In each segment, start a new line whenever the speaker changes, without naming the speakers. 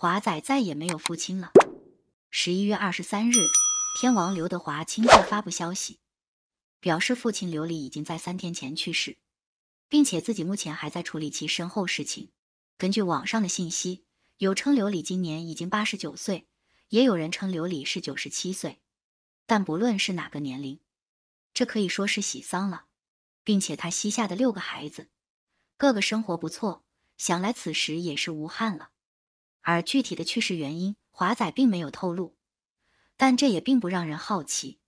华仔再也没有父亲了。十一月二十三日，天王刘德华亲自发布消息，表示父亲刘礼已经在三天前去世，并且自己目前还在处理其身后事情。根据网上的信息，有称刘礼今年已经八十九岁，也有人称刘礼是九十七岁。但不论是哪个年龄，这可以说是喜丧了，并且他膝下的六个孩子，个个生活不错，想来此时也是无憾了。而具体的去世原因，华仔并没有透露，但这也并不让人好奇。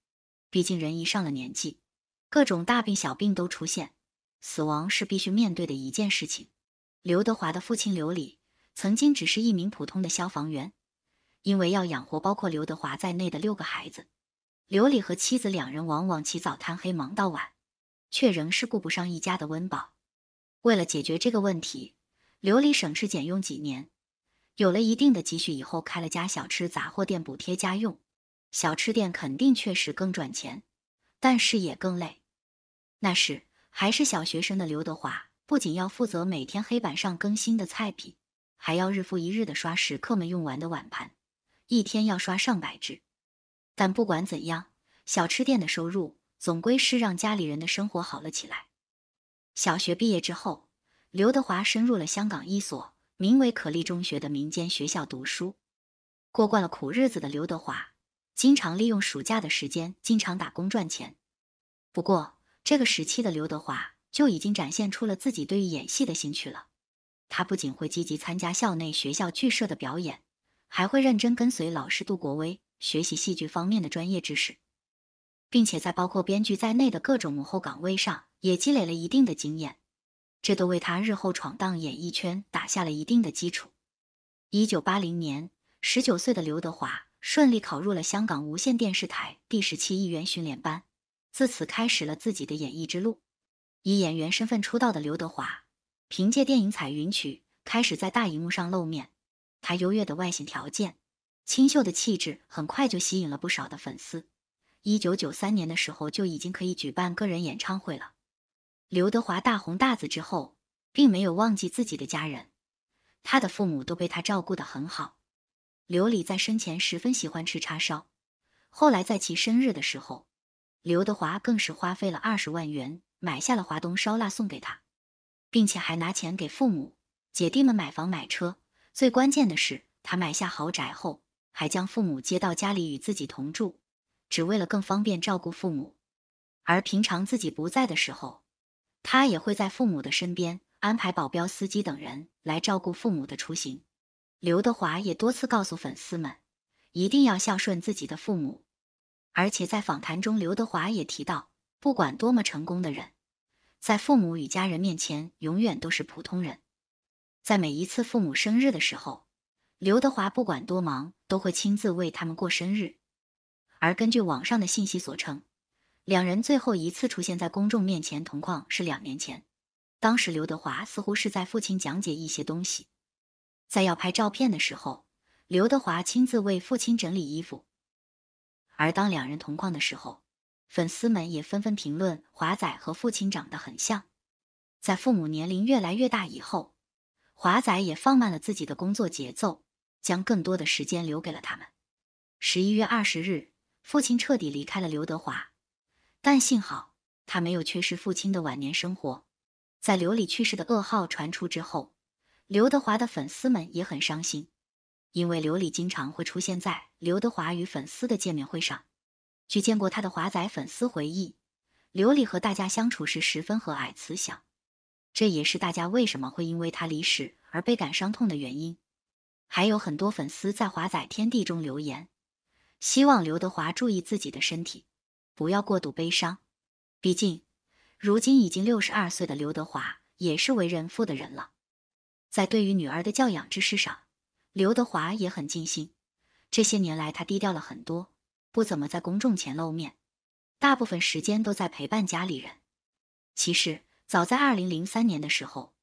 毕竟人一上了年纪，各种大病小病都出现，死亡是必须面对的一件事情。刘德华的父亲刘礼曾经只是一名普通的消防员，因为要养活包括刘德华在内的六个孩子，刘礼和妻子两人往往起早贪黑忙到晚，却仍是顾不上一家的温饱。为了解决这个问题，刘礼省吃俭用几年。有了一定的积蓄以后，开了家小吃杂货店补贴家用。小吃店肯定确实更赚钱，但是也更累。那时还是小学生的刘德华，不仅要负责每天黑板上更新的菜品，还要日复一日的刷食客们用完的碗盘，一天要刷上百只。但不管怎样，小吃店的收入总归是让家里人的生活好了起来。小学毕业之后，刘德华升入了香港一所。名为可立中学的民间学校读书，过惯了苦日子的刘德华，经常利用暑假的时间经常打工赚钱。不过，这个时期的刘德华就已经展现出了自己对于演戏的兴趣了。他不仅会积极参加校内学校剧社的表演，还会认真跟随老师杜国威学习戏剧方面的专业知识，并且在包括编剧在内的各种幕后岗位上也积累了一定的经验。这都为他日后闯荡演艺圈打下了一定的基础。一九八零年，十九岁的刘德华顺利考入了香港无线电视台第十七艺员训练班，自此开始了自己的演艺之路。以演员身份出道的刘德华，凭借电影《彩云曲》开始在大荧幕上露面。他优越的外形条件、清秀的气质，很快就吸引了不少的粉丝。一九九三年的时候，就已经可以举办个人演唱会了。刘德华大红大紫之后，并没有忘记自己的家人，他的父母都被他照顾得很好。刘礼在生前十分喜欢吃叉烧，后来在其生日的时候，刘德华更是花费了二十万元买下了华东烧腊送给他，并且还拿钱给父母姐弟们买房买车。最关键的是，他买下豪宅后，还将父母接到家里与自己同住，只为了更方便照顾父母。而平常自己不在的时候，他也会在父母的身边安排保镖、司机等人来照顾父母的出行。刘德华也多次告诉粉丝们，一定要孝顺自己的父母。而且在访谈中，刘德华也提到，不管多么成功的人，在父母与家人面前，永远都是普通人。在每一次父母生日的时候，刘德华不管多忙都会亲自为他们过生日。而根据网上的信息所称，两人最后一次出现在公众面前同框是两年前，当时刘德华似乎是在父亲讲解一些东西，在要拍照片的时候，刘德华亲自为父亲整理衣服。而当两人同框的时候，粉丝们也纷纷评论华仔和父亲长得很像。在父母年龄越来越大以后，华仔也放慢了自己的工作节奏，将更多的时间留给了他们。十一月二十日，父亲彻底离开了刘德华。但幸好，他没有缺失父亲的晚年生活。在刘礼去世的噩耗传出之后，刘德华的粉丝们也很伤心，因为刘礼经常会出现在刘德华与粉丝的见面会上。去见过他的华仔粉丝回忆，刘礼和大家相处时十分和蔼慈祥，这也是大家为什么会因为他离世而倍感伤痛的原因。还有很多粉丝在华仔天地中留言，希望刘德华注意自己的身体。不要过度悲伤，毕竟如今已经六十二岁的刘德华也是为人父的人了。在对于女儿的教养之事上，刘德华也很尽心。这些年来，他低调了很多，不怎么在公众前露面，大部分时间都在陪伴家里人。其实，早在二零零三年的时候，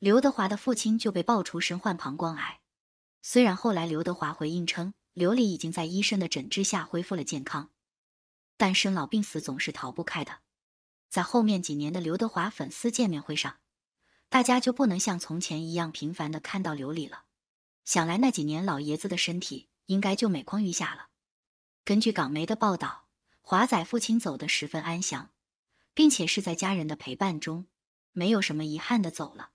刘德华的父亲就被爆出身患膀胱癌，虽然后来刘德华回应称，刘丽已经在医生的诊治下恢复了健康。但生老病死总是逃不开的，在后面几年的刘德华粉丝见面会上，大家就不能像从前一样频繁的看到刘礼了。想来那几年老爷子的身体应该就每况愈下了。根据港媒的报道，华仔父亲走的十分安详，并且是在家人的陪伴中，没有什么遗憾的走了。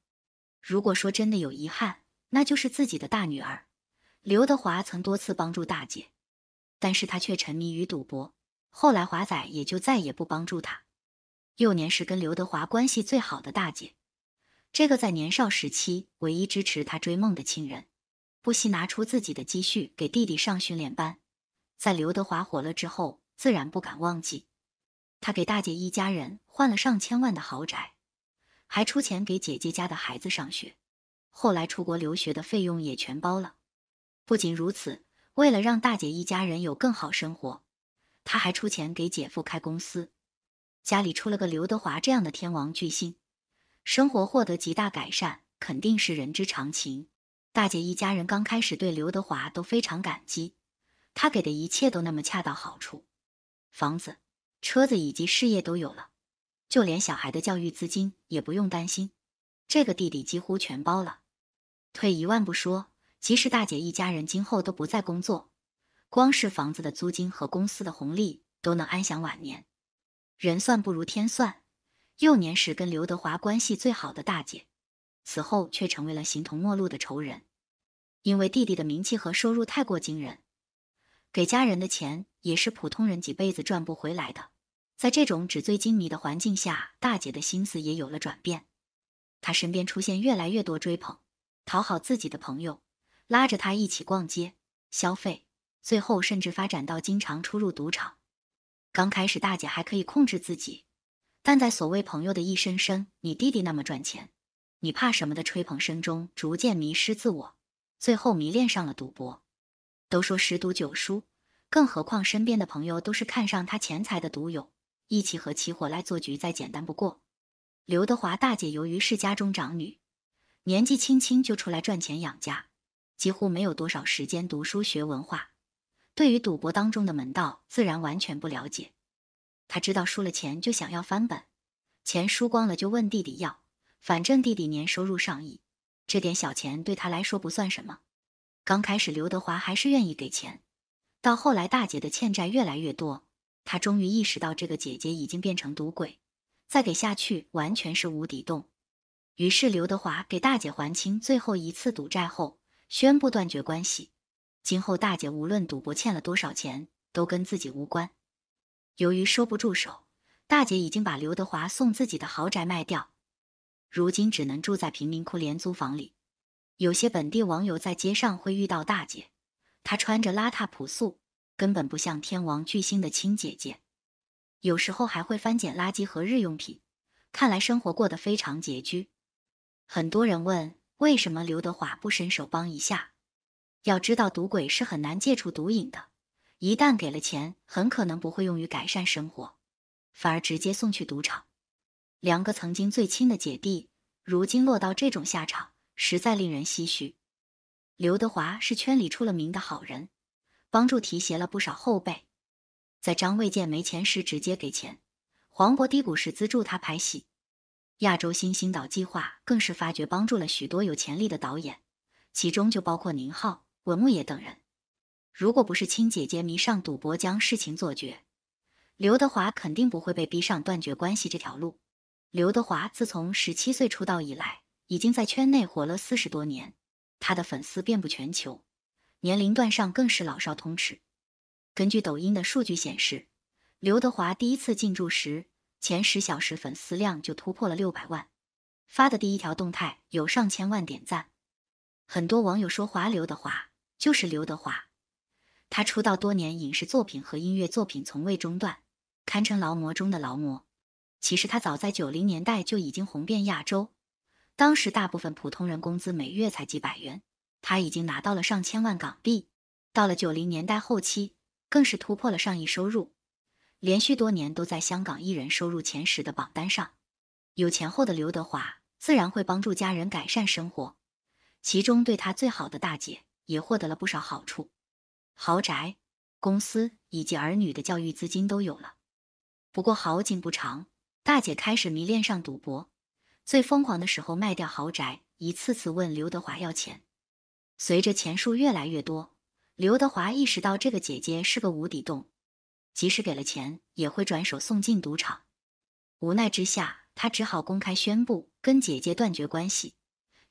如果说真的有遗憾，那就是自己的大女儿。刘德华曾多次帮助大姐，但是他却沉迷于赌博。后来，华仔也就再也不帮助他。幼年时跟刘德华关系最好的大姐，这个在年少时期唯一支持他追梦的亲人，不惜拿出自己的积蓄给弟弟上训练班。在刘德华火了之后，自然不敢忘记，他给大姐一家人换了上千万的豪宅，还出钱给姐姐家的孩子上学。后来出国留学的费用也全包了。不仅如此，为了让大姐一家人有更好生活。他还出钱给姐夫开公司，家里出了个刘德华这样的天王巨星，生活获得极大改善，肯定是人之常情。大姐一家人刚开始对刘德华都非常感激，他给的一切都那么恰到好处，房子、车子以及事业都有了，就连小孩的教育资金也不用担心，这个弟弟几乎全包了。退一万步说，即使大姐一家人今后都不再工作，光是房子的租金和公司的红利都能安享晚年。人算不如天算，幼年时跟刘德华关系最好的大姐，此后却成为了形同陌路的仇人。因为弟弟的名气和收入太过惊人，给家人的钱也是普通人几辈子赚不回来的。在这种纸醉金迷的环境下，大姐的心思也有了转变。她身边出现越来越多追捧、讨好自己的朋友，拉着她一起逛街消费。最后甚至发展到经常出入赌场。刚开始大姐还可以控制自己，但在所谓朋友的一声声“你弟弟那么赚钱，你怕什么”的吹捧声中，逐渐迷失自我，最后迷恋上了赌博。都说十赌九输，更何况身边的朋友都是看上他钱财的赌友，一起合起伙来做局再简单不过。刘德华大姐由于是家中长女，年纪轻轻就出来赚钱养家，几乎没有多少时间读书学文化。对于赌博当中的门道，自然完全不了解。他知道输了钱就想要翻本，钱输光了就问弟弟要，反正弟弟年收入上亿，这点小钱对他来说不算什么。刚开始刘德华还是愿意给钱，到后来大姐的欠债越来越多，他终于意识到这个姐姐已经变成赌鬼，再给下去完全是无底洞。于是刘德华给大姐还清最后一次赌债后，宣布断绝关系。今后大姐无论赌博欠了多少钱，都跟自己无关。由于收不住手，大姐已经把刘德华送自己的豪宅卖掉，如今只能住在贫民窟廉租房里。有些本地网友在街上会遇到大姐，她穿着邋遢朴素，根本不像天王巨星的亲姐姐。有时候还会翻捡垃圾和日用品，看来生活过得非常拮据。很多人问为什么刘德华不伸手帮一下。要知道，赌鬼是很难戒除毒瘾的。一旦给了钱，很可能不会用于改善生活，反而直接送去赌场。两个曾经最亲的姐弟，如今落到这种下场，实在令人唏嘘。刘德华是圈里出了名的好人，帮助提携了不少后辈。在张卫健没钱时直接给钱，黄渤低谷时资助他拍戏，《亚洲新星导计划》更是发掘帮助了许多有潜力的导演，其中就包括宁浩。文牧野等人，如果不是亲姐姐迷上赌博将事情做绝，刘德华肯定不会被逼上断绝关系这条路。刘德华自从十七岁出道以来，已经在圈内活了四十多年，他的粉丝遍布全球，年龄段上更是老少通吃。根据抖音的数据显示，刘德华第一次进驻时，前十小时粉丝量就突破了六百万，发的第一条动态有上千万点赞。很多网友说华刘德华。就是刘德华，他出道多年，影视作品和音乐作品从未中断，堪称劳模中的劳模。其实他早在九零年代就已经红遍亚洲，当时大部分普通人工资每月才几百元，他已经拿到了上千万港币。到了九零年代后期，更是突破了上亿收入，连续多年都在香港艺人收入前十的榜单上。有钱后的刘德华自然会帮助家人改善生活，其中对他最好的大姐。也获得了不少好处，豪宅、公司以及儿女的教育资金都有了。不过好景不长，大姐开始迷恋上赌博，最疯狂的时候卖掉豪宅，一次次问刘德华要钱。随着钱数越来越多，刘德华意识到这个姐姐是个无底洞，即使给了钱，也会转手送进赌场。无奈之下，他只好公开宣布跟姐姐断绝关系，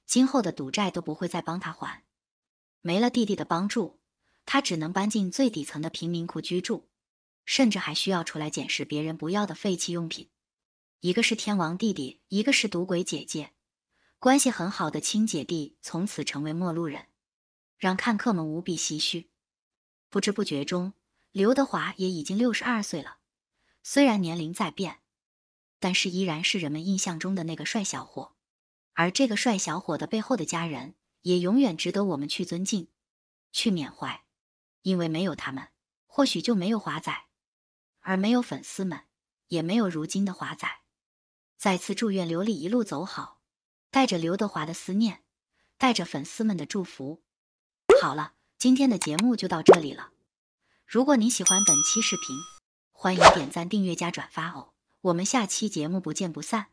今后的赌债都不会再帮他还。没了弟弟的帮助，他只能搬进最底层的贫民窟居住，甚至还需要出来捡拾别人不要的废弃用品。一个是天王弟弟，一个是赌鬼姐姐，关系很好的亲姐弟从此成为陌路人，让看客们无比唏嘘。不知不觉中，刘德华也已经六十二岁了。虽然年龄在变，但是依然是人们印象中的那个帅小伙。而这个帅小伙的背后的家人。也永远值得我们去尊敬、去缅怀，因为没有他们，或许就没有华仔，而没有粉丝们，也没有如今的华仔。再次祝愿刘丽一路走好，带着刘德华的思念，带着粉丝们的祝福。好了，今天的节目就到这里了。如果你喜欢本期视频，欢迎点赞、订阅、加转发哦。我们下期节目不见不散。